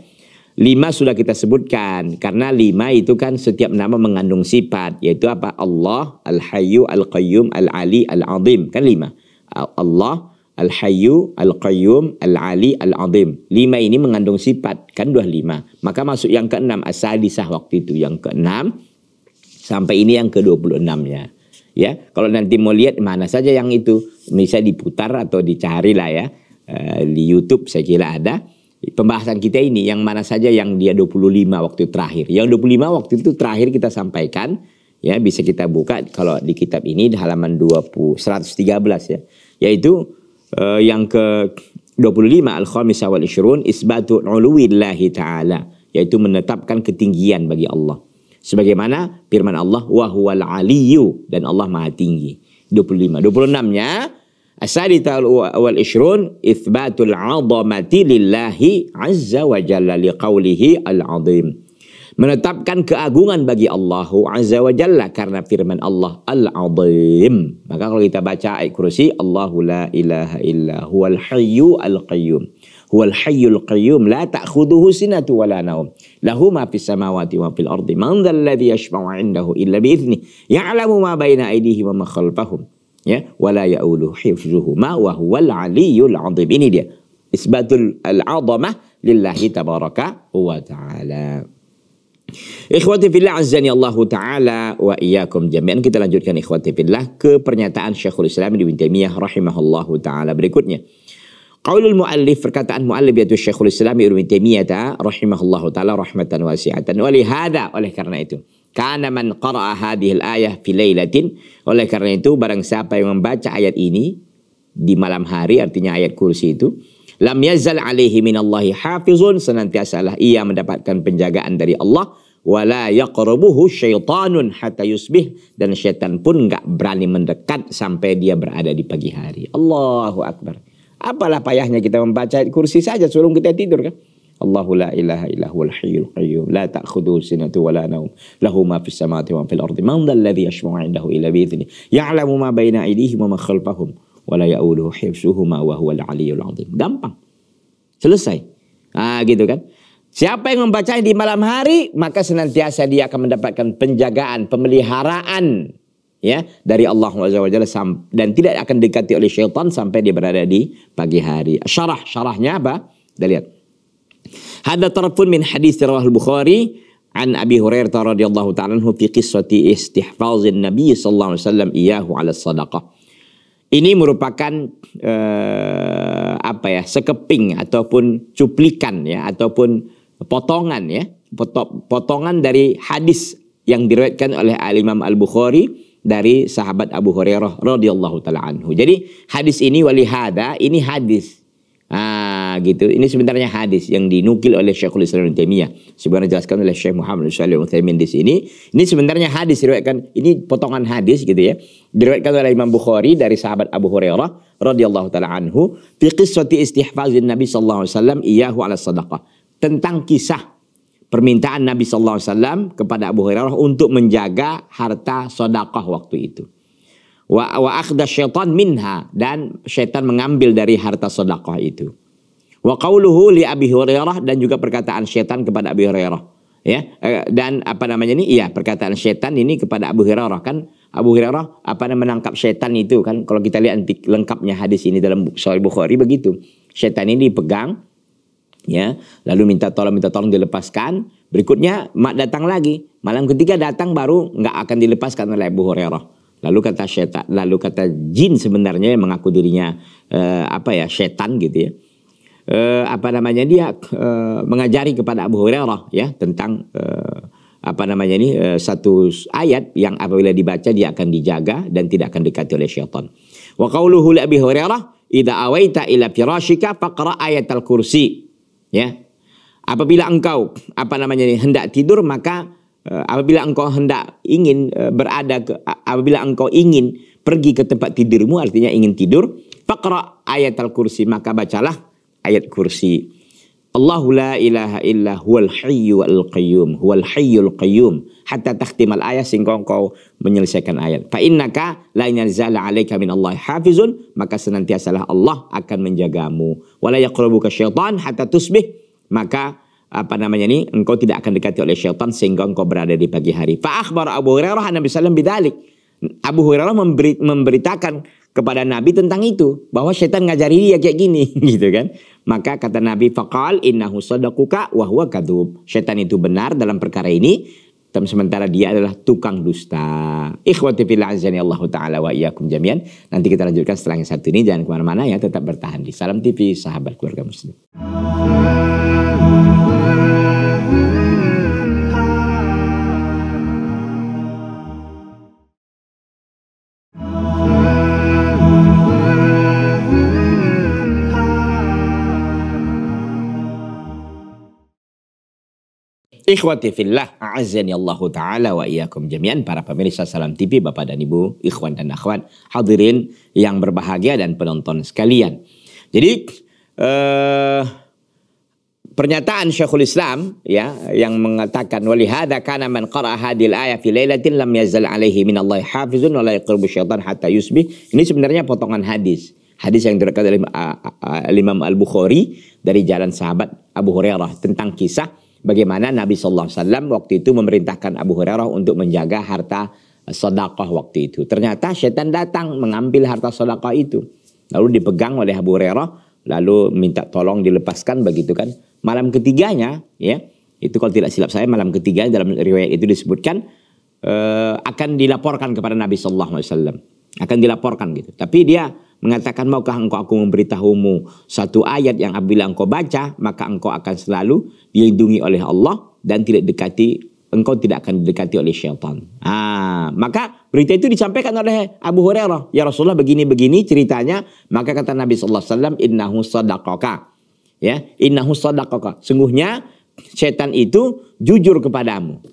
Lima sudah kita sebutkan karena lima itu kan setiap nama mengandung sifat yaitu apa Allah Al Hayyu Al Qayyum Al Ali Al Azim kan lima Allah Al Hayyu Al Qayyum Al Ali Al Azim lima ini mengandung sifat kan dua lima maka masuk yang keenam sah waktu itu yang keenam sampai ini yang ke 26 ya ya kalau nanti mau lihat mana saja yang itu bisa diputar atau dicari lah ya eh, di YouTube saya kira ada pembahasan kita ini yang mana saja yang dia 25 waktu terakhir yang 25 waktu itu terakhir kita sampaikan ya bisa kita buka kalau di kitab ini di halaman 20 113 ya yaitu eh, yang ke 25 al-khamis wal isyrun isbatu uluwillahi taala yaitu menetapkan ketinggian bagi Allah Sebagaimana firman Allah wa huwal aliyu dan Allah Maha Tinggi. 25. 26-nya Asadita wal ishrun itsbatul azamati lillahi azza wa jalla liqaulihi al azim. Menetapkan keagungan bagi Allah azza wa jalla karena firman Allah al azim. Maka kalau kita baca ayat kursi Allahu la ilaha illa huwal hayyu al qayyum huwal hayyul qayyum la ta'khuduhu sinatu wa la naum lahu ma fis samawati wa fil ardi man dzal ladzi yashfa'u 'indahu illa bi idznih ya'lamu ma baina aydihim wa ma khalfahum ya wa la ya'ulu hifzuhuma wa huwal aliyyul 'adzim ini dia isbatul al-'azamah lillahi tabaraka wa ta'ala Ikhwati fillah azani Allah taala wa iyyakum jami'an kita lanjutkan ikhwati fillah ke pernyataan Syekhul Islam Ibnu Taimiyah rahimahullahu taala berikutnya. Qaulul muallif perkataan muallif yaitu Syekhul Islam Ibnu Taimiyah rahimahullahu taala rahmatan wasi'atan. Walihada oleh karena itu. Karena man qara'a hadhil ayah fi lailatin. Oleh karena itu barang siapa yang membaca ayat ini di malam hari artinya ayat kursi itu lam yazal alaihi minallahi hafizun senantiasalah ia mendapatkan penjagaan dari Allah wala yaqrabuhu syaitanun hatta yusbih dan syaitan pun enggak berani mendekat sampai dia berada di pagi hari. Allahu akbar. Apalah payahnya kita membaca kursi saja sebelum kita tidur kan? Allahu la ilaha illahu al-hayyul qayyum la ta'khudhuhu sinatu wa la nawm lahu ma fis samawati wa fil ardi man dhal ladzi yashfa'u 'indahu illa bi idzni ya'lamu ma baina aydihim wa ma khalfahum wa la ya'uduhu hifzuhuma wa huwal 'aliyyul 'azim gampang selesai ah gitu kan Siapa yang membacanya di malam hari, maka senantiasa dia akan mendapatkan penjagaan, pemeliharaan ya dari Allah Azza dan tidak akan dekati oleh syaitan sampai dia berada di pagi hari. Syarah syarahnya apa? Kita lihat. Hadza tarafun min hadis riwayat Bukhari an Abi Hurairah radhiyallahu ta'ala anhu fi qissati istihfazin Nabi sallallahu alaihi wasallam iyahu ala sadaqah. Ini merupakan eh, apa ya? sekeping ataupun cuplikan ya ataupun potongan ya, potongan dari hadis yang diriwayatkan oleh Al Imam Al Bukhari dari sahabat Abu Hurairah radhiyallahu taala anhu. Jadi hadis ini wali hada ini hadis. Ah gitu. Ini sebenarnya hadis yang dinukil oleh Syekhul Islam Ibnu Taimiyah. Sebenarnya dijelaskan oleh Syekh Muhammad Shalih Ibnu Taimiyah di sini. Ini sebenarnya hadis diriwayatkan ini potongan hadis gitu ya. Diriwayatkan oleh Imam Bukhari dari sahabat Abu Hurairah radhiyallahu taala anhu fi qissati istihfazin Nabi sallallahu alaihi wasallam iyahu ala sadaqah. Tentang kisah permintaan Nabi SAW kepada Abu Hurairah untuk menjaga harta sodakoh waktu itu. Wa, wa akhda syaitan minha dan syaitan mengambil dari harta sodakoh itu. Wa qawluhu li Abi Hurairah dan juga perkataan syaitan kepada Abu Hurairah. Ya, eh, dan apa namanya ini? Iya, perkataan syaitan ini kepada Abu Hurairah kan Abu Hurairah apa namanya menangkap syaitan itu kan kalau kita lihat lengkapnya hadis ini dalam Sahih Bukhari begitu. Syaitan ini dipegang ya lalu minta tolong minta tolong dilepaskan berikutnya mak datang lagi malam ketiga datang baru nggak akan dilepaskan oleh Abu Hurairah lalu kata setan lalu kata jin sebenarnya yang mengaku dirinya eh, apa ya setan gitu ya eh, apa namanya dia eh, mengajari kepada Abu Hurairah ya tentang eh, apa namanya ini eh, satu ayat yang apabila dibaca dia akan dijaga dan tidak akan dekati oleh syaitan wa qauluhu li Abi Hurairah ida awaita ila firashika faqra ayatal kursi ya apabila engkau apa namanya ini, hendak tidur maka eh, apabila engkau hendak ingin eh, berada ke apabila engkau ingin pergi ke tempat tidurmu artinya ingin tidur faqra ayat al-kursi maka bacalah ayat kursi Allahu la ilaha illa huwal hayyu al qayyum huwal hayyul qayyum hatta takhtimal ayat sehingga engkau menyelesaikan ayat fa innaka la yanzala alayka min Allah hafizun maka senantiasalah Allah akan menjagamu wala yaqrabuka syaitan hatta tusbih maka apa namanya ini engkau tidak akan dekati oleh syaitan sehingga engkau berada di pagi hari fa akhbar Abu Hurairah Nabi sallallahu alaihi wasallam Abu Hurairah memberi, memberitakan kepada Nabi tentang itu bahwa setan ngajari dia kayak gini gitu kan maka kata Nabi fakal innahu sadaquka wahwa kadub setan itu benar dalam perkara ini tapi sementara dia adalah tukang dusta ikhwati fil azani Allah taala wa iyyakum jami'an nanti kita lanjutkan setelah yang satu ini jangan kemana-mana ya tetap bertahan di Salam TV sahabat keluarga muslim Ikhwati fillah, a'azani Allah Ta'ala wa iyakum jami'an para pemirsa Salam TV, Bapak dan Ibu, ikhwan dan akhwat, hadirin yang berbahagia dan penonton sekalian. Jadi eh, pernyataan Syekhul Islam ya yang mengatakan wali hadza kana man qara'a hadil ayat fi lailatin lam yazal alaihi min Allah hafizun wa la yaqrabu syaitan hatta yusbih. Ini sebenarnya potongan hadis. Hadis yang diriwayatkan oleh eh, eh, eh, Imam Al-Bukhari dari jalan sahabat Abu Hurairah tentang kisah bagaimana Nabi Sallallahu Alaihi Wasallam waktu itu memerintahkan Abu Hurairah untuk menjaga harta eh, sodakoh waktu itu. Ternyata setan datang mengambil harta sodakoh itu, lalu dipegang oleh Abu Hurairah, lalu minta tolong dilepaskan begitu kan. Malam ketiganya, ya itu kalau tidak silap saya malam ketiga dalam riwayat itu disebutkan uh, akan dilaporkan kepada Nabi Sallallahu Alaihi Wasallam, akan dilaporkan gitu. Tapi dia mengatakan maukah engkau aku memberitahumu satu ayat yang apabila engkau baca maka engkau akan selalu dilindungi oleh Allah dan tidak dekati engkau tidak akan didekati oleh syaitan. Ah, maka berita itu disampaikan oleh Abu Hurairah, ya Rasulullah begini-begini ceritanya, maka kata Nabi sallallahu alaihi innahu sadaqaka. Ya, innahu sadaqaka. Sungguhnya setan itu jujur kepadamu.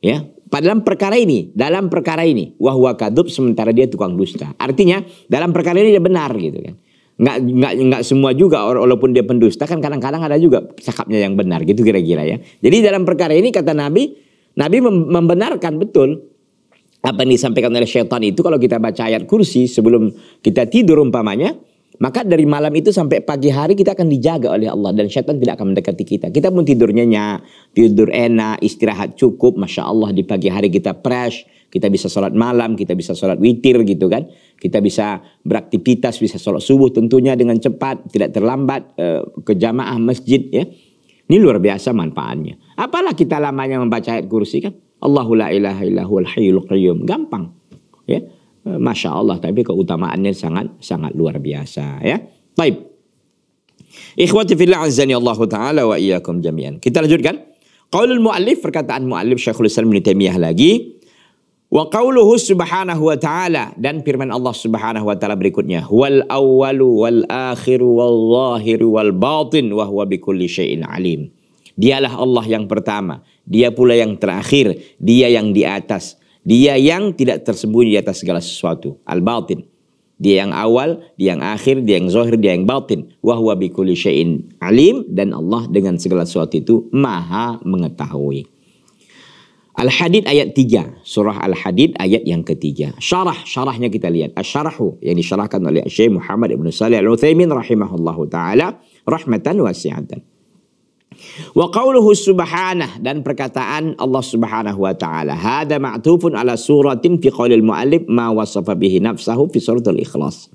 Ya, dalam perkara ini, dalam perkara ini, wahwa kadub sementara dia tukang dusta. Artinya dalam perkara ini dia benar gitu kan. Nggak, nggak, nggak semua juga walaupun dia pendusta kan kadang-kadang ada juga cakapnya yang benar gitu kira-kira ya. Jadi dalam perkara ini kata Nabi, Nabi membenarkan betul apa yang disampaikan oleh syaitan itu kalau kita baca ayat kursi sebelum kita tidur umpamanya maka dari malam itu sampai pagi hari kita akan dijaga oleh Allah dan setan tidak akan mendekati kita. Kita pun tidurnya nyenyak, tidur enak, istirahat cukup. Masya Allah di pagi hari kita fresh, kita bisa sholat malam, kita bisa sholat witir gitu kan. Kita bisa beraktivitas, bisa sholat subuh tentunya dengan cepat, tidak terlambat eh, ke jamaah masjid ya. Ini luar biasa manfaatnya. Apalah kita lamanya membaca ayat kursi kan. Allahu la ilaha al hayyul qayyum. Gampang. Ya. Eh, masya Allah, tapi keutamaannya sangat sangat luar biasa ya. Baik. Ikhwati fillah azani Allah taala wa iyyakum jami'an. Kita lanjutkan. Qaulul muallif perkataan muallif Syekhul Islam Ibnu Taimiyah lagi wa qauluhu subhanahu wa taala dan firman Allah Subhanahu wa taala berikutnya wal awwalu wal akhiru wal zahiru wal batin wa huwa bikulli syai'in alim. Dialah Allah yang pertama, dia pula yang terakhir, dia yang di atas dia yang tidak tersembunyi di atas segala sesuatu. Al-Batin. Dia yang awal, dia yang akhir, dia yang zohir, dia yang batin. Wahuwa bikuli syai'in alim. Dan Allah dengan segala sesuatu itu maha mengetahui. Al-Hadid ayat 3. Surah Al-Hadid ayat yang ketiga. Syarah, syarahnya kita lihat. Asyarahu yang disyarahkan oleh Syekh Muhammad Ibn Salih Al-Uthaymin rahimahullahu ta'ala. Rahmatan wasi'atan. Wa qawluhu subhanah dan perkataan Allah Subhanahu wa taala. Hada ma'tufun ala suratin fi qawlil mu'alib ma wasafa bihi nafsahu fi suratul ikhlas.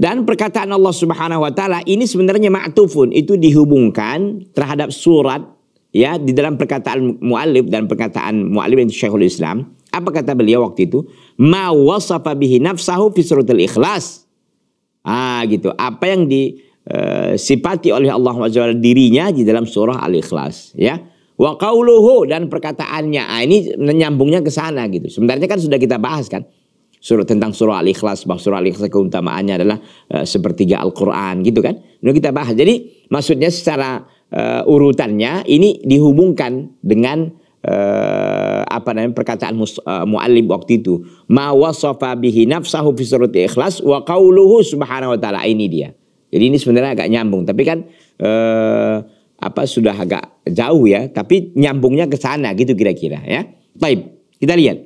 Dan perkataan Allah Subhanahu wa taala ini sebenarnya ma'tufun itu dihubungkan terhadap surat ya di dalam perkataan mu'alib dan perkataan mu'alib yang Syekhul Islam. Apa kata beliau waktu itu? Ma wasafa bihi nafsahu fi suratul ikhlas. Ah gitu. Apa yang di Eh, sifati oleh Allah SWT dirinya di dalam surah Al-Ikhlas ya. Wa qauluhu dan perkataannya. ah ini menyambungnya ke sana gitu. Sebenarnya kan sudah kita bahas kan surah tentang surah Al-Ikhlas, bahwa surah Al-Ikhlas keutamaannya adalah uh, sepertiga Al-Qur'an gitu kan. Ini kita bahas. Jadi maksudnya secara uh, urutannya ini dihubungkan dengan uh, apa namanya perkataan uh, muallim waktu itu ma wasafa bihi nafsahu fi surati ikhlas wa qauluhu subhanahu wa taala ini dia jadi ini sebenarnya agak nyambung, tapi kan eh, apa sudah agak jauh ya, tapi nyambungnya ke sana gitu kira-kira ya. Baik, kita lihat.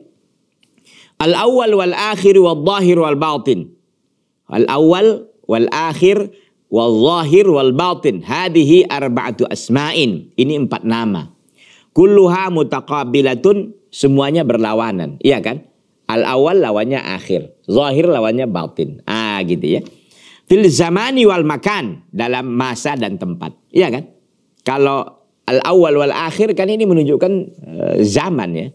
Al awal wal akhir wal zahir wal batin. Al awal wal akhir wal zahir wal batin. Hadihi arba'atu asma'in. Ini empat nama. Kulluha mutaqabilatun semuanya berlawanan, iya kan? Al awal lawannya akhir, zahir lawannya batin. Ah gitu ya fil zamani wal makan dalam masa dan tempat. Iya kan? Kalau al awal wal akhir kan ini menunjukkan uh, zaman ya.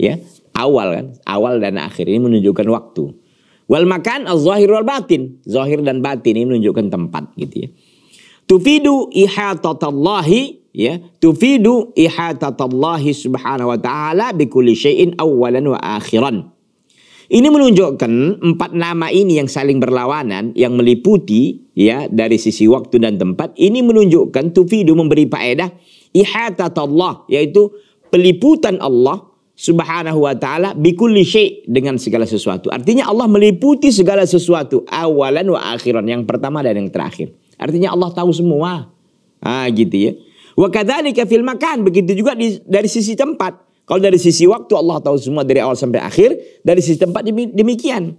Ya, awal kan, awal dan akhir ini menunjukkan waktu. Wal makan al-zahir wal batin. Zahir dan batin ini menunjukkan tempat gitu ya. Tufidu ihatatallahi ya, tufidu ihatatallahi subhanahu wa ta'ala bi kulli syai'in awalan wa akhiran. Ini menunjukkan empat nama ini yang saling berlawanan yang meliputi ya dari sisi waktu dan tempat ini menunjukkan tufidu memberi faedah ihatat Allah yaitu peliputan Allah Subhanahu wa taala bikulli syai dengan segala sesuatu. Artinya Allah meliputi segala sesuatu awalan wa akhiran yang pertama dan yang terakhir. Artinya Allah tahu semua. Ah gitu ya. Wa kadzalika fil makan begitu juga di, dari sisi tempat. Kalau dari sisi waktu Allah tahu semua dari awal sampai akhir, dari sisi tempat demikian.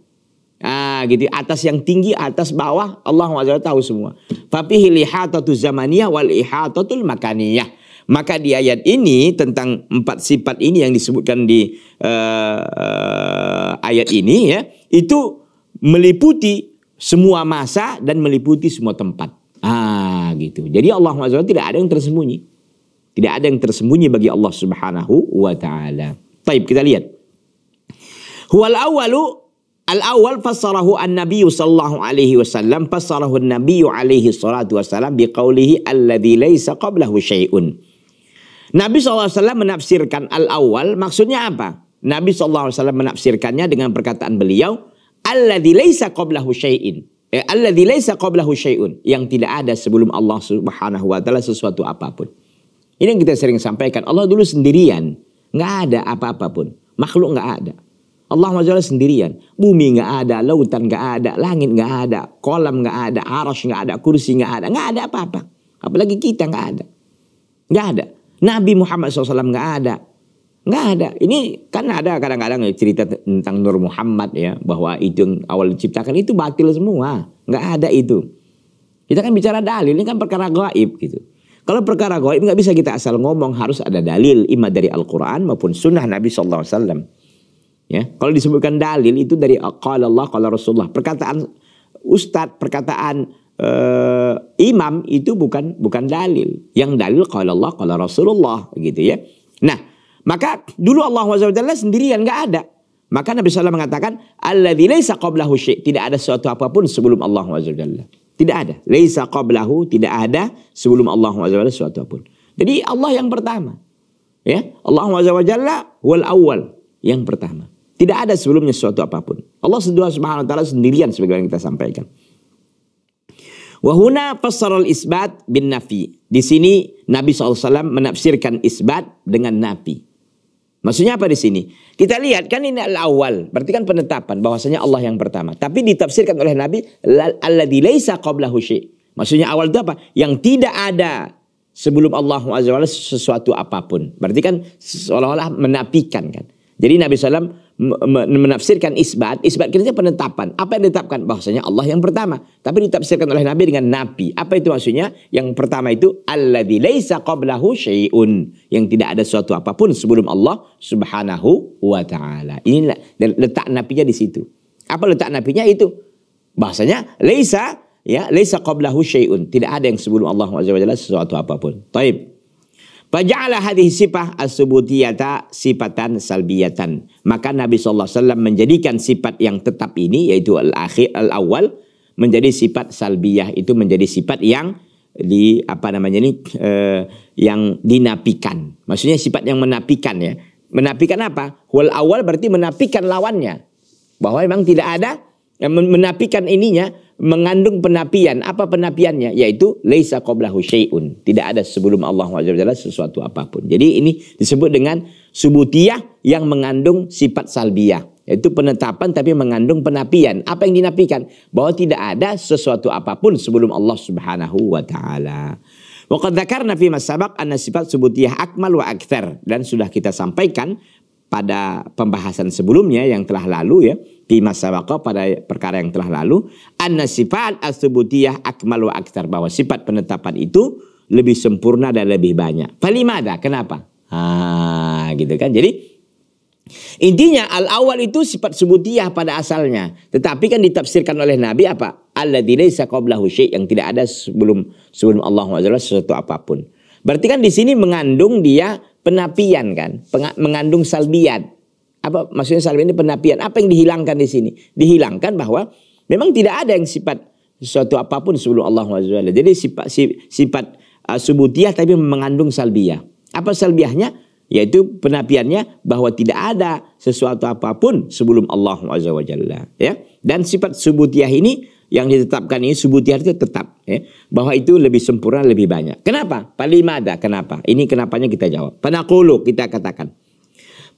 ah gitu. Atas yang tinggi, atas bawah Allah SWT tahu semua. Fafihi lihatatu zamaniyah wal ihatatul makaniyah. Maka di ayat ini tentang empat sifat ini yang disebutkan di uh, ayat ini ya, itu meliputi semua masa dan meliputi semua tempat. Ah, gitu. Jadi Allah SWT tidak ada yang tersembunyi. Tidak ada yang tersembunyi bagi Allah Subhanahu wa taala. Taib kita lihat. Huwal awalu Al-awwal fassarahu an-nabiy sallallahu alaihi wasallam fassarahu an-nabiy alaihi salatu wasallam biqaulihi alladhi laisa qablahu syai'un. Nabi SAW menafsirkan al-awwal maksudnya apa? Nabi SAW menafsirkannya dengan perkataan beliau alladhi laisa qablahu syai'in. Eh, alladhi laisa qablahu syai'un yang tidak ada sebelum Allah Subhanahu wa taala sesuatu apapun. Ini yang kita sering sampaikan. Allah dulu sendirian. Nggak ada apa apapun Makhluk nggak ada. Allah SWT sendirian. Bumi nggak ada, lautan nggak ada, langit nggak ada, kolam nggak ada, aras nggak ada, kursi nggak ada, nggak ada apa-apa. Apalagi kita nggak ada, nggak ada. Nabi Muhammad SAW nggak ada, nggak ada. Ini kan ada kadang-kadang cerita tentang Nur Muhammad ya bahwa itu yang awal diciptakan itu batil semua, nggak ada itu. Kita kan bicara dalil ini kan perkara gaib gitu. Kalau perkara goib nggak bisa kita asal ngomong, harus ada dalil, ima dari Al-Quran maupun sunnah Nabi Sallallahu Alaihi Wasallam. Ya, kalau disebutkan dalil itu dari kalau Allah, kalau Rasulullah. Perkataan ustadz, perkataan uh, imam itu bukan bukan dalil. Yang dalil kalau Allah, kalau Rasulullah gitu ya. Nah, maka dulu Allah Subhanahu sendirian nggak ada. Maka Nabi SAW mengatakan, Alladhi laysa qablahu husyik. Tidak ada sesuatu apapun sebelum Allah Subhanahu tidak ada. Laisa qablahu, tidak ada sebelum Allah SWT sesuatu suatu pun. Jadi Allah yang pertama. Ya, Allah SWT wal awal yang pertama. Tidak ada sebelumnya sesuatu apapun. Allah Subhanahu wa taala sendirian sebagaimana kita sampaikan. Wahuna fassaral isbat bin nafi. Di sini Nabi SAW menafsirkan isbat dengan nafi. Maksudnya apa di sini? Kita lihat kan ini al awal, berarti kan penetapan bahwasanya Allah yang pertama. Tapi ditafsirkan oleh Nabi alladzi laisa qablahu Maksudnya awal itu apa? Yang tidak ada sebelum Allah Azza sesuatu apapun. Berarti kan seolah-olah menapikan kan. Jadi Nabi SAW menafsirkan isbat, isbat kita penetapan. Apa yang ditetapkan? Bahwasanya Allah yang pertama. Tapi ditafsirkan oleh Nabi dengan nabi. Apa itu maksudnya? Yang pertama itu alladzi laisa qablahu syai'un, yang tidak ada suatu apapun sebelum Allah Subhanahu wa taala. Inilah letak nabinya di situ. Apa letak nabinya itu? Bahasanya laisa ya laisa qablahu syai'un, tidak ada yang sebelum Allah Subhanahu wa taala sesuatu apapun. Taib. Faja'ala hadhihi sifah as-subutiyata sifatan salbiyatan. Maka Nabi SAW menjadikan sifat yang tetap ini yaitu al-akhir al awal menjadi sifat salbiyah itu menjadi sifat yang di apa namanya ini eh, yang dinapikan. Maksudnya sifat yang menapikan ya. Menapikan apa? Wal awal berarti menapikan lawannya. Bahwa memang tidak ada yang menapikan ininya mengandung penapian. Apa penapiannya? Yaitu laisa qablahu syai'un. Tidak ada sebelum Allah Jalla sesuatu apapun. Jadi ini disebut dengan subutiyah yang mengandung sifat salbiyah. Yaitu penetapan tapi mengandung penapian. Apa yang dinapikan Bahwa tidak ada sesuatu apapun sebelum Allah Subhanahu wa taala. Wa qad dzakarna fi masabaq anna sifat subutiyah akmal wa akthar dan sudah kita sampaikan pada pembahasan sebelumnya yang telah lalu ya bima sawaqa pada perkara yang telah lalu anna sifat as akmal wa aktar bahwa sifat penetapan itu lebih sempurna dan lebih banyak. Falimada kenapa? Ah gitu kan. Jadi intinya al awal itu sifat subutiyah pada asalnya. Tetapi kan ditafsirkan oleh Nabi apa? Allah tidak qablahu yang tidak ada sebelum sebelum Allah Azza sesuatu apapun. Berarti kan di sini mengandung dia penapian kan, mengandung salbiat apa maksudnya salib ini penapian. Apa yang dihilangkan di sini? Dihilangkan bahwa memang tidak ada yang sifat sesuatu apapun sebelum Allah Azza Jadi sifat sifat uh, subutiah tapi mengandung salbiah. Apa salbiahnya? Yaitu penapiannya bahwa tidak ada sesuatu apapun sebelum Allah Azza ya. Dan sifat subutiah ini yang ditetapkan ini subutiah itu tetap ya. bahwa itu lebih sempurna lebih banyak. Kenapa? Paling ada kenapa? Ini kenapanya kita jawab. penakulu kita katakan.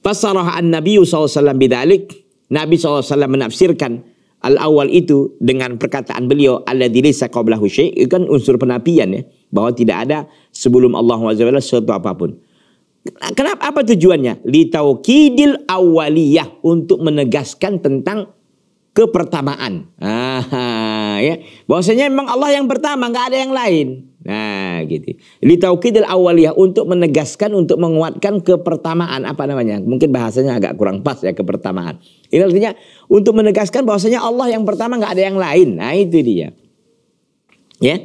Fasarah an-Nabi SAW bidalik. Nabi SAW menafsirkan al-awal itu dengan perkataan beliau alladzi laysa qablahu husyik. itu kan unsur penafian ya bahwa tidak ada sebelum Allah Subhanahu sesuatu apapun. Kenapa apa tujuannya? Litaukidil awaliyah untuk menegaskan tentang kepertamaan. Ah, ya. Bahwasanya memang Allah yang pertama, nggak ada yang lain. Nah, gitu. Li al awaliyah untuk menegaskan untuk menguatkan kepertamaan apa namanya? Mungkin bahasanya agak kurang pas ya kepertamaan. Ini artinya untuk menegaskan bahwasanya Allah yang pertama nggak ada yang lain. Nah, itu dia. Ya.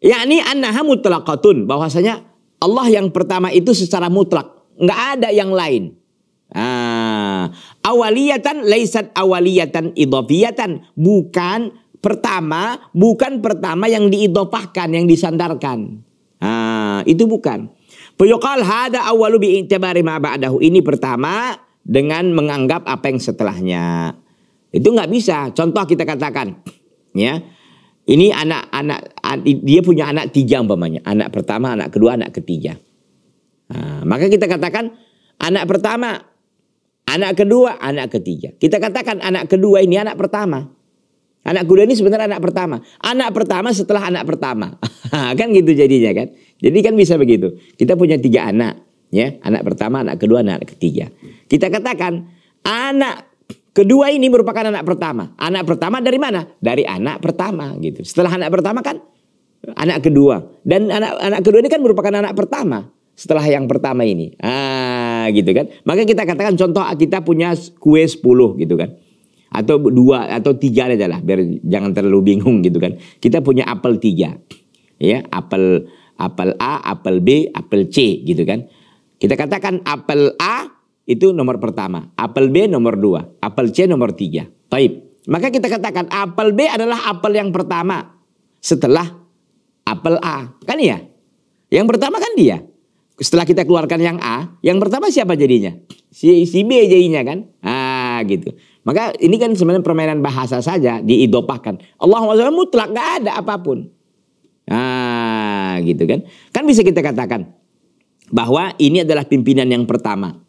Yakni annaha mutlaqatun, bahwasanya Allah yang pertama itu secara mutlak, nggak ada yang lain. Ah, awaliyatan laisat awaliyatan idhafiyatan, bukan pertama bukan pertama yang diidopahkan, yang disandarkan. Nah, itu bukan. Fayuqal hada awalu bi ma ba'dahu. Ini pertama dengan menganggap apa yang setelahnya. Itu nggak bisa. Contoh kita katakan, ya. Ini anak-anak dia punya anak tiga umpamanya. Anak pertama, anak kedua, anak ketiga. Nah, maka kita katakan anak pertama, anak kedua, anak ketiga. Kita katakan anak kedua ini anak pertama. Anak kuda ini sebenarnya anak pertama. Anak pertama setelah anak pertama. kan gitu jadinya kan. Jadi kan bisa begitu. Kita punya tiga anak. ya Anak pertama, anak kedua, anak ketiga. Kita katakan anak kedua ini merupakan anak pertama. Anak pertama dari mana? Dari anak pertama gitu. Setelah anak pertama kan anak kedua. Dan anak anak kedua ini kan merupakan anak pertama setelah yang pertama ini. Ah, gitu kan. Maka kita katakan contoh kita punya kue 10 gitu kan atau dua atau tiga aja lah biar jangan terlalu bingung gitu kan kita punya apel tiga ya apel apel A apel B apel C gitu kan kita katakan apel A itu nomor pertama apel B nomor dua apel C nomor tiga baik maka kita katakan apel B adalah apel yang pertama setelah apel A kan ya yang pertama kan dia setelah kita keluarkan yang A yang pertama siapa jadinya si si B jadinya kan ah gitu maka ini kan sebenarnya permainan bahasa saja diidopahkan. Allah SWT mutlak gak ada apapun. Nah gitu kan. Kan bisa kita katakan bahwa ini adalah pimpinan yang pertama.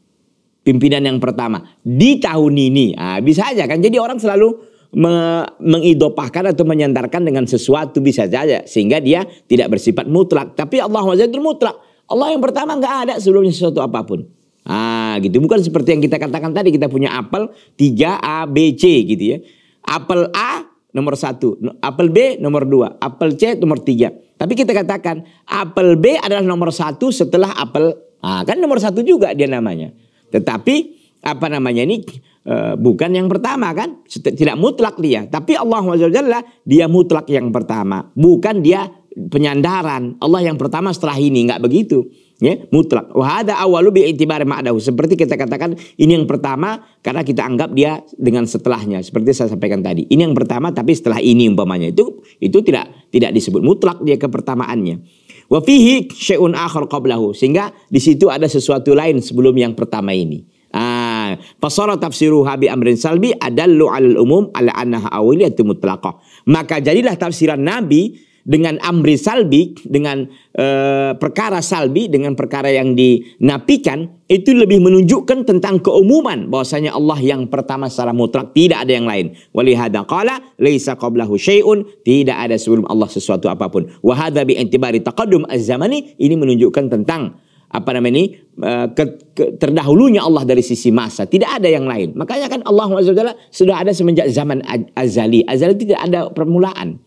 Pimpinan yang pertama di tahun ini. Nah, bisa aja kan. Jadi orang selalu me mengidopahkan atau menyandarkan dengan sesuatu bisa saja sehingga dia tidak bersifat mutlak tapi Allah SWT mutlak Allah yang pertama gak ada sebelumnya sesuatu apapun Ah, gitu. Bukan seperti yang kita katakan tadi kita punya apel 3 A B C gitu ya. Apel A nomor 1, apel B nomor 2, apel C nomor 3. Tapi kita katakan apel B adalah nomor 1 setelah apel A. Ah, kan nomor 1 juga dia namanya. Tetapi apa namanya ini e, bukan yang pertama kan tidak mutlak dia tapi Allah Jalla dia mutlak yang pertama bukan dia penyandaran Allah yang pertama setelah ini nggak begitu ya mutlak wahada awalu bi itibar ma'dahu seperti kita katakan ini yang pertama karena kita anggap dia dengan setelahnya seperti saya sampaikan tadi ini yang pertama tapi setelah ini umpamanya itu itu tidak tidak disebut mutlak dia kepertamaannya wa fihi syai'un akhar qablahu sehingga di situ ada sesuatu lain sebelum yang pertama ini ah fasara tafsiru habi amrin salbi adallu al umum ala annaha awiliyatu mutlaqah maka jadilah tafsiran nabi dengan amri salbi, dengan e, perkara salbi, dengan perkara yang dinapikan itu lebih menunjukkan tentang keumuman bahwasanya Allah yang pertama secara mutlak, tidak ada yang lain. Walihada qala laisa qablahu syai'un, tidak ada sebelum Allah sesuatu apapun. Wa hadza bi intibari taqaddum az-zamani, ini menunjukkan tentang apa namanya ini eh, ke, ke, terdahulunya Allah dari sisi masa tidak ada yang lain makanya kan Allah SWT sudah ada semenjak zaman azali azali tidak ada permulaan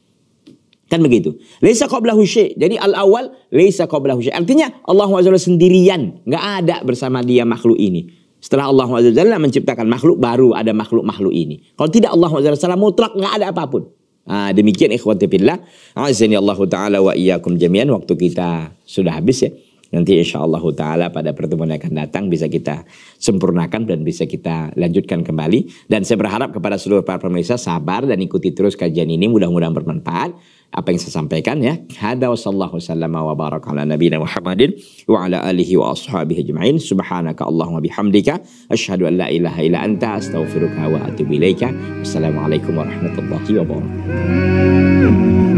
Kan begitu. Laisa qablahu syai'. Jadi al-awal laisa qablahu syai'. Artinya Allah Azza sendirian, nggak ada bersama dia makhluk ini. Setelah Allah Azza menciptakan makhluk baru ada makhluk-makhluk ini. Kalau tidak Allah Azza mutlak nggak ada apapun. Nah, demikian ikhwati fillah. Azani Allah taala wa iyyakum jami'an. Waktu kita sudah habis ya. Nanti insya Allah ta'ala pada pertemuan yang akan datang bisa kita sempurnakan dan bisa kita lanjutkan kembali. Dan saya berharap kepada seluruh para pemirsa sabar dan ikuti terus kajian ini mudah-mudahan bermanfaat. Apa yang saya sampaikan ya. Hada wa sallallahu sallama wa baraka ala nabi Muhammadin wa ala alihi wa ashabihi ajma'in. Subhanaka Allahumma bihamdika. Ashadu an la ilaha illa anta astaghfiruka wa atubu ilaika. Wassalamualaikum warahmatullahi wabarakatuh.